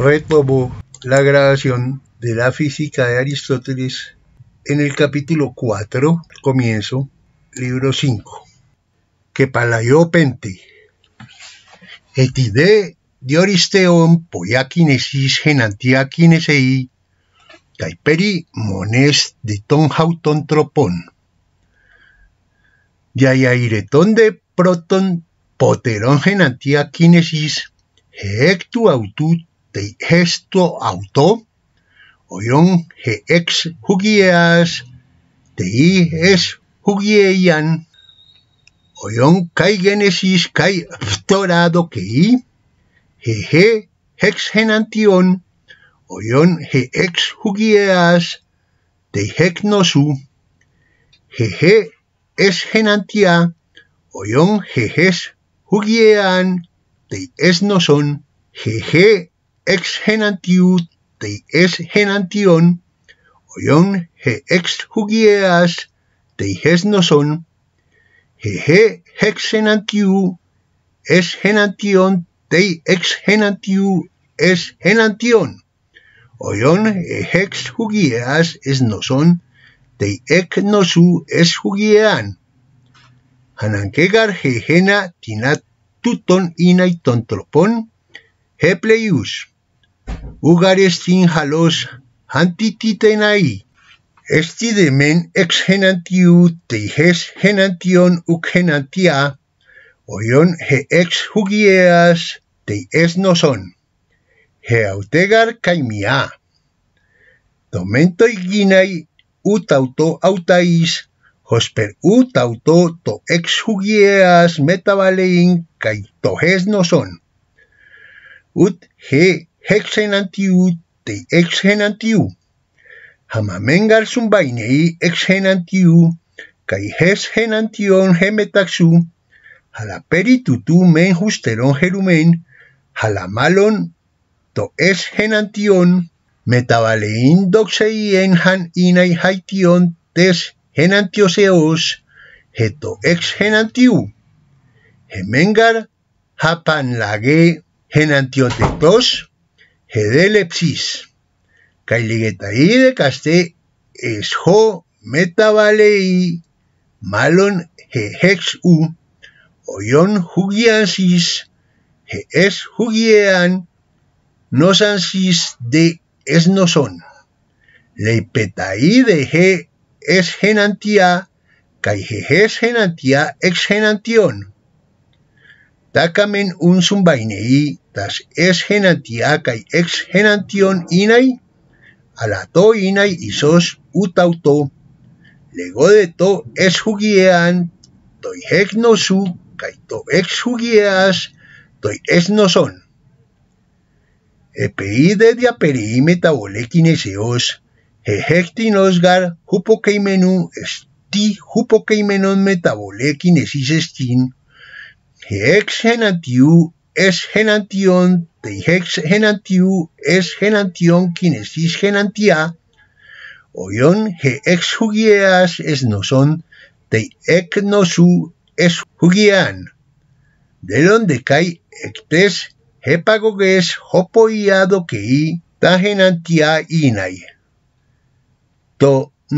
retomó la grabación de la física de Aristóteles en el capítulo 4, comienzo, libro 5. Que palaió pente. Etide dioristeon poiakinesis genantiakinesei caiperi mones de ton hauton Yayairetón de proton genantia kinesis hectu autut, de gesto auto, oyon he ex jugieas. de es jugieian. oyon kai genesis. kai ptorado que i, he hex genantion, oyon he ex jugieas. de hec nosu, jeje es genantia, oyon jejes jugiean, de es noson, jeje ex genantiu de es genantion oion he ex hugieas de hes no he he ex genantiu es genantion de ex genantiu es genantion oion he ex hugieas es noson, son de ec es hugiean Hanankegar ke he hena tinat tuton inaitontropon Hepleius ugarestin sin halos Esti estidemen ex genantiu teijes genantion uchenantia. genantia, oion he ex jugieas tei no son. He autegar caimia. Tomento ut auto autais, hosper auto to ex jugieas metabalein tohes no son. Ut he hexenantiu te exenantiu. Hamamengal bainei exenantiu, kai hexenantion hemetaxu halaperitutu men justeron jerumen, halamalon to exenantion, metabalein doxeien han inai haition tes genantioseos, heto exenantiu. Hemengar hapanlage genantiotetos, lepsis, Cailigetai de Casté, Esjo, Metabalei, Malon, u Oyon Jugiansis, es Jugiean, Nosansis de Esnoson, Leipetaí de G es Genantía, Caijejes Genantía ex Genantión, Tacamen un zumbainei tas εσχεναντιάκαι εξ χέναντιον ίναι, αλλά το ίναι ίσως αυτό, λεγόδε το εσχουγιέαν, το εχνοσού, καί το εξουγιέας, το εσνοσόν. Επείδε διαπεριήμετα ολέκινες εως, εχέκτηνος γαρ χουποκαημένου εστί χουποκαημένον μεταβολέκινες εις εστίν, εξ εναντιού es genantión, ex genantiu, es genantión, kinesis genantia, oion ge ex jugieas es no son, de no es hugian. De donde cae ectes hepagogues hopoiado que ta genantia inai. To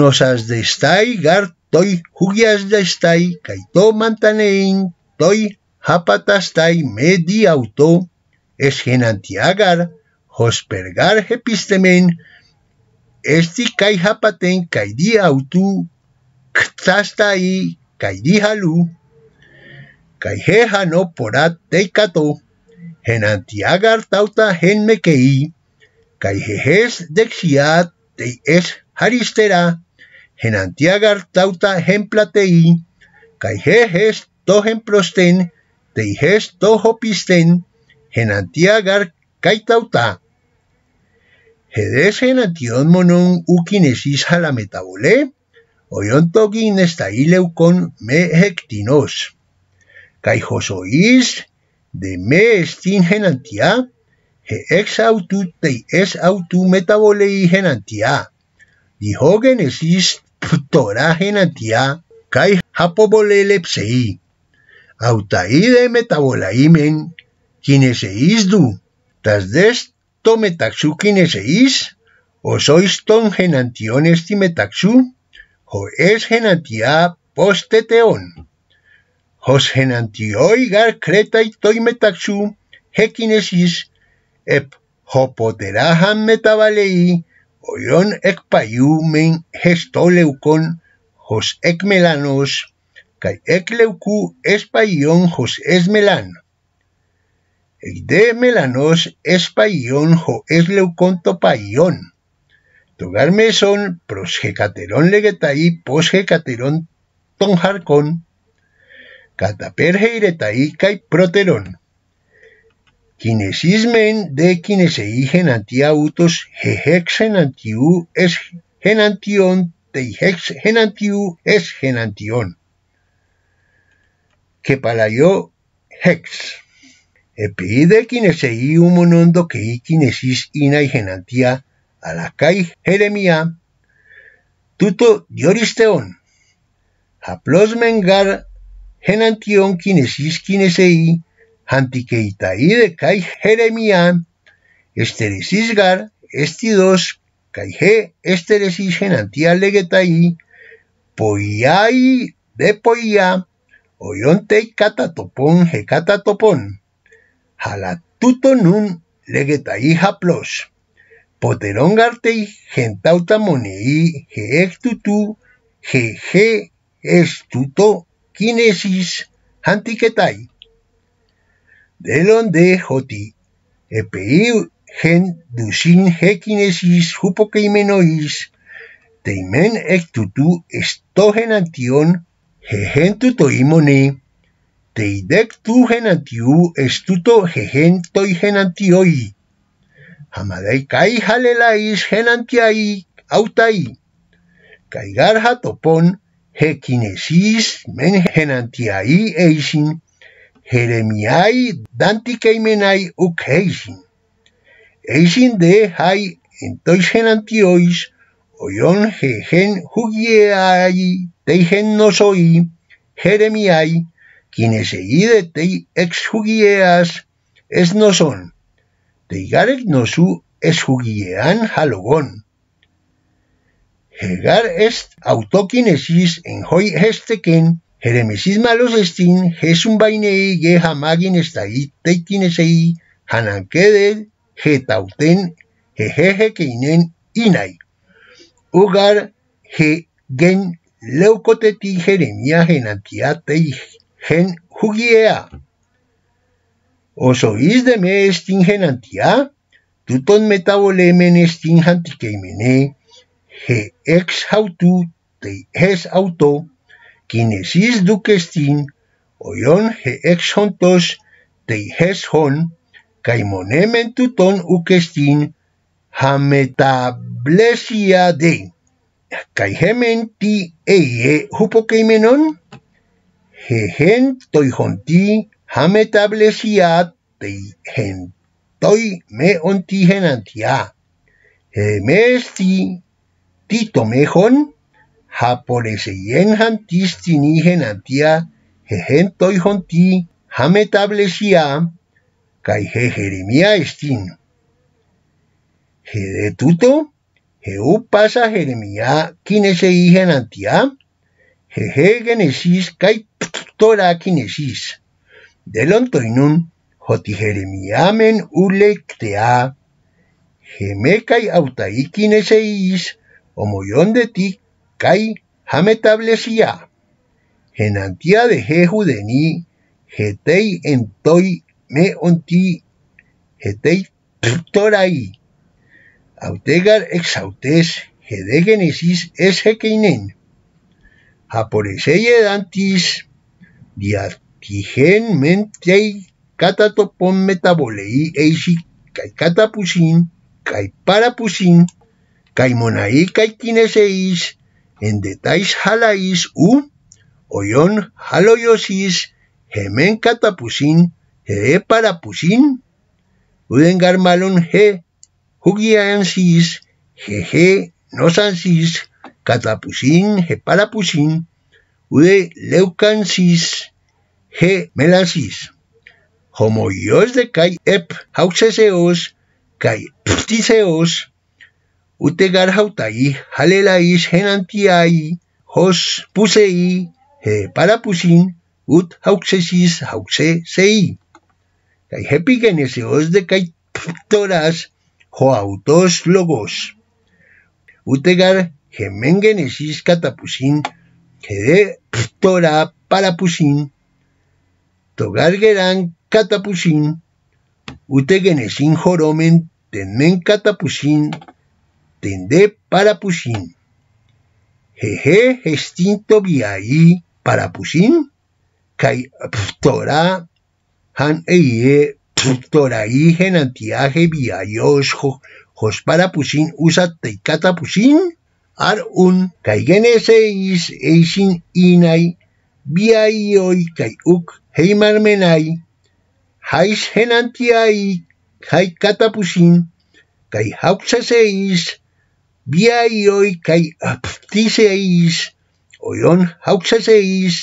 nosas de stai gar toi jugias de stai, kai mantanein toi hapatastai medi auto es genantiagar hospergar hepistemen esti kai hapaten kai di autu ktastai kai di halu kai no porat teikato genantiagar tauta gen mekei kai dexiat te es haristera genantiagar tauta gen platei kai jejes togen prosten teijes genantia gar caitauta. Jedes henantion monon ukinesis metabolé, oyon tokin estaileucon me hectinos. Caijosois de me estin genantia, he ex autu te es autu metabolei genantia. Dijo genesis ptora genantia, kai hapobole auta ide metabola imen, tas des to metaxu kine se iz, osoiz esti metaxu, jo es genatia posteteon. Jos genantioi gar kreta itoi metaxu, iz, ep hopoterahan metabalei, oion ekpaiu men gestoleukon, jos ekmelanos, kai es espaion jos es melan El de melanos es jo es leuconto paion. pros son legetay legetai posgecaterón tonjarcón. Cataperge proterón. Kinesismen de kineseí genantiautos jehex genantiu es genantion teijex genantiu es genantion. ...que yo... Hex. ...epide un e humonondo que kinesis ina y genantia... a la calle Jeremia. Tuto dioristeón. Haplos mengar genantión quinesis quinesei y de calle Jeremia. gar... estidos he esteresis genantia... legetai poiai de poia oyontei catatopón hecatatopón, nun legetai haplos, he ectutu he he estuto kinesis hantiketai. Delon de joti, epi gen dusin hekinesis hupokeimenois, teimen ectutu estogen ήμονι, ημώνει, τεϊδέκ του γενατιού εστούτο γεγέντο γενατιόι. Χαμαδέι καί χαλελαΐς γενατιαί αυταΐ. καί το τοπών γεκινεσίς μεν γενατιαί είσιν, Jeremiai danti caimenai ουκ είσιν. Είσιν δέ hai entois γενάτιοις. Oyon Jejen Hugiai tejen no soy Jeremiai quienes seguide Tei ex jugieas, es no son Teigarek no es jugiean Halogón Hegar est autokinesis en hoy hesteken, Jeremesis malos estin Jesum bainei ge estai teikinesei Hanankedel getauten jejeje keinen inai Ugar gen leukoteti Jeremia genatiatei gen jugiea. Osois de me estin genantia, tuton metabolemen estin jantikeimene, ge ex hautu tei hes auto, kinesis dukestin... ...oyon he ex hontos tei hes hon, ...kaimonemen tuton ukestin... Hametablesia de ti eie hupokeimenon Jejen honti hametablesia teijen toi me ontigenantia Hemesti titomejon japoneseien henantia genantia jejen toijonti hametablesia kai Jeremia estin je u pasa Jeremía, quienes se hijen je Jeje Genesis, Kaiptora Kinesis, Delon Toinun, Joti He Ulectea, autai Autaí Kineseis, Omoyón de ti, Kai Hametablesia, Genantia de Jehu de Ni, en Entoi Me Onti, Getei Torai, Autegar exautes genesis es hekeinen. Japoreseye dantis diatigen mentei catatopon metabolei parapusin caicatapusin caiparapusin kai kineseis en detais halais u oion haloyosis gemen catapusin he parapusin uden garmalon he Hugia ansis, jeje, nos ansis, catapusin, je palapusin, ude leucansis, he melansis. Homo ios de cae ep hauxeseos, cae ptiseos, utegar garjautai, halelais genantiai, hos pusei, je palapusin, ut hauxesis hauxesei. Cae hepigeneseos de cae ptoras, autos logos. Utegar genesis catapusin, togar ptora parapusin, geran catapusin, utegenesin joromen tenmen catapusin, tende parapusin. Jeje gestinto para parapusin, kai ptora han eie ge antiaje, viayosjo, jospara pusin, usa teicata pusin, ar un, caigenese is, eisin inai, ¡Biayoi! kai uk, heimarmenai, hais genantiai, kai catapusin, kai hauxaseis, viaioi, kai aptiseis, oyon hauxaseis,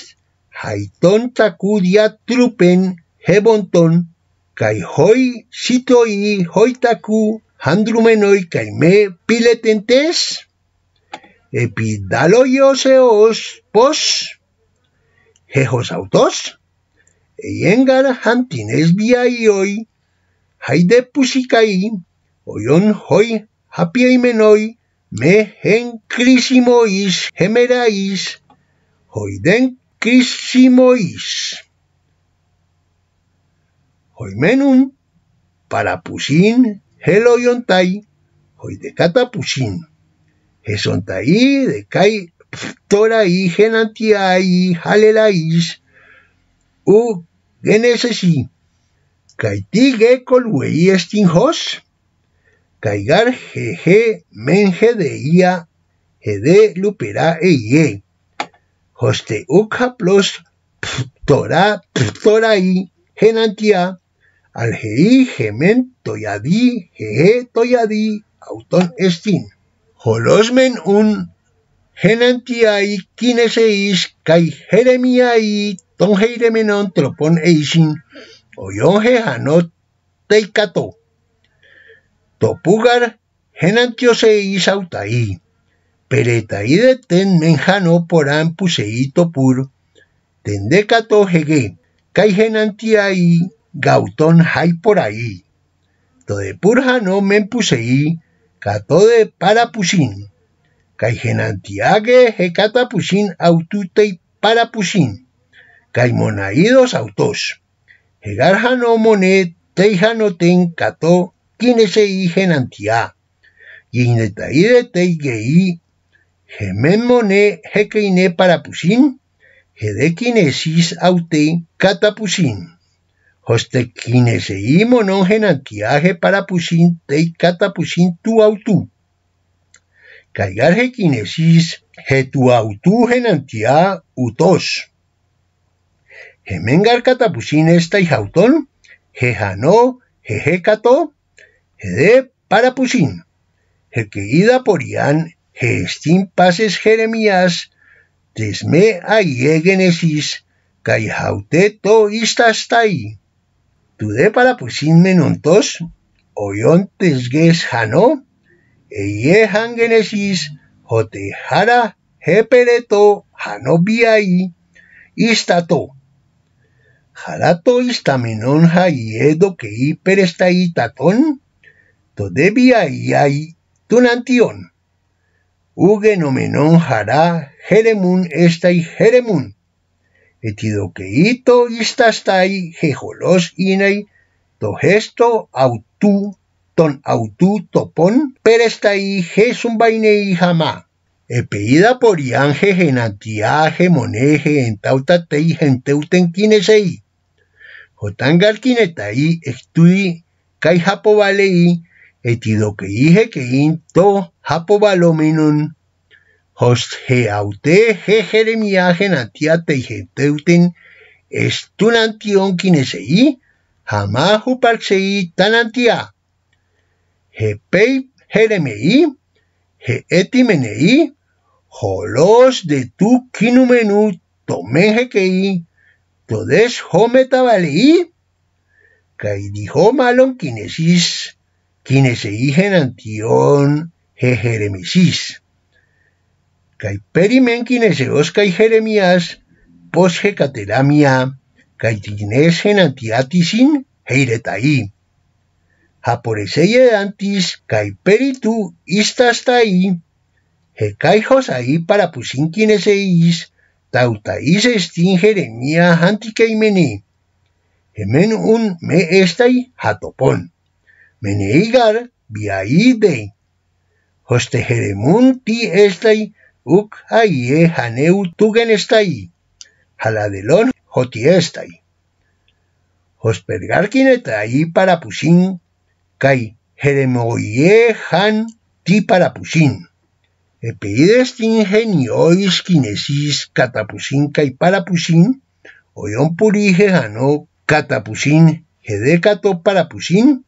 haiton tacudia trupen, hebonton, kai hoi sitoi hoitaku handrumenoi kai me piletentes epidaloioseos pos jejos autos eiengar hantines oi haide pusikai oyon hoi hapiemenoi me hen crisimois gemerais hoiden crisimois Hoimenum parapusin heloyontai, hoy de catapusin. Gesontai de kai ptorai genantiai halelais, u genesesi. Kaiti ge wei estinjos, caigar jeje menje de ia, jede lupera eie. Hoste u plus ptora ptorai genantia, al Algeí, Gemen, Toyadí, Jeje, Toyadí, Auton, Estin. Jolosmen un Genantiai, Kineseis, Kai Jeremiai, Ton tropón Tropon Eisin, Oyonje, Hanot, Teikato. Topugar, Genantioseis, Autaí. Peretaí de Ten, Menjano, poran Puseí, Topur. Tendecato, Jege, Kai Genantiai, Gautón hay por ahí. To de purja no me puseí, cató de para pusín. Caigenantiague aututei para pusín. Caimonaidos autos. Hegarja no monet, teija no ten cató, quinese y Yignetaide teigeí, gemen moné hequeiné para pusín, aute Hostequine non genantiaje para pusin y catapusin tu autú. Caigar tu autu genantia utos. Gemengar catapusin esta y jautón, jejano, he de para pusin. ida porian, estin pases Jeremías, desme to caijauteto istastai para que tos oyontes ges jano, eye hangenesis, jara, to jano biai, istato. Jarato istamenon edo que hiperesta itatón, hay iai tunantión. Uge nomenon jara, jeremun y jeremun etidoqueito istastai jejolos inei to gesto autú ton autú topón perestai jesum vainei jamá. Epeida por ianje genatiaje moneje en tautatei genteuten quinesei. Jotangal quinetai estudi kai valei etido que into balominun Hosgeaute je Jeremia genatiate y estunantion quineseí, jamahu antia tanantia. Jepei Jeremei, je etimenei, jolos de tu quinumenú tomen jequei, todes kai caidijo malon quinesis, quineseí genantion je Kai perimenkin ezeoz jeremias Jeremías, posje cateramia, kai tignesen antiatisin heiretaí. Haporeseie antis kai peritu istastaí, hekai ahí para pusinkin tauta tauta estin jeremia antiqueimeni. Hemen un me estai jatopon Meneigar viaí Hoste Jeremun ti estai uk aie haneu tugen estai, jaladelón jotiestai. Hospergarkin eta parapusin, kai jeremoie han ti parapusin. Epeides ingeniois kinesis katapusin kai parapusin, oyon purige hano catapusin, para parapusin,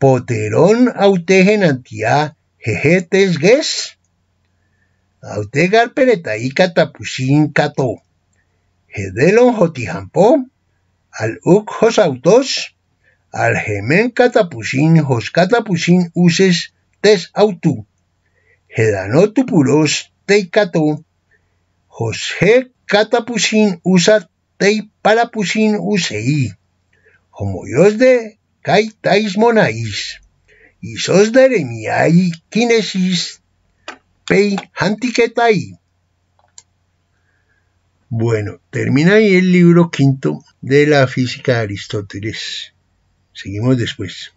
poteron autegen antia jejetes ges, Autegar y tapuxin kato. hoti jotijampó. Al uc autos. Al gemen catapusin jos uses tes autu. Hedano tupuros teikato Jos he katapusin usa tei parapushin usei. Homoyos de monais. y Isos de kinesis Pei ahí Bueno, termina ahí el libro quinto de la física de Aristóteles. Seguimos después.